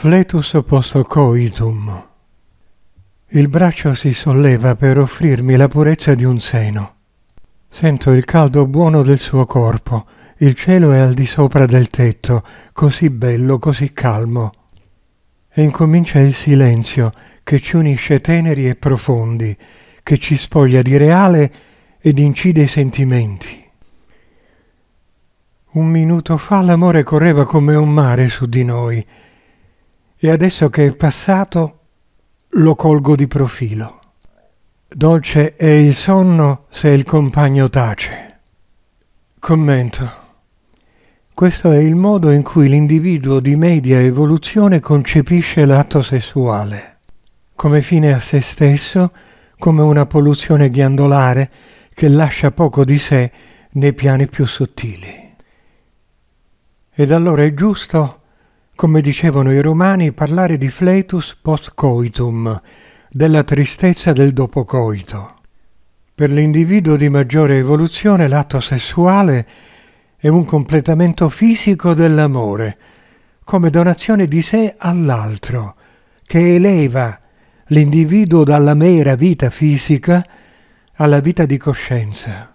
Fletus post coitum. Il braccio si solleva per offrirmi la purezza di un seno. Sento il caldo buono del suo corpo. Il cielo è al di sopra del tetto, così bello, così calmo. E incomincia il silenzio che ci unisce teneri e profondi, che ci spoglia di reale ed incide i sentimenti. Un minuto fa l'amore correva come un mare su di noi, e adesso che è passato lo colgo di profilo. Dolce è il sonno se il compagno tace. Commento. Questo è il modo in cui l'individuo di media evoluzione concepisce l'atto sessuale, come fine a se stesso, come una polluzione ghiandolare che lascia poco di sé nei piani più sottili. Ed allora è giusto come dicevano i romani, parlare di fletus post coitum, della tristezza del dopocoito. Per l'individuo di maggiore evoluzione l'atto sessuale è un completamento fisico dell'amore, come donazione di sé all'altro, che eleva l'individuo dalla mera vita fisica alla vita di coscienza.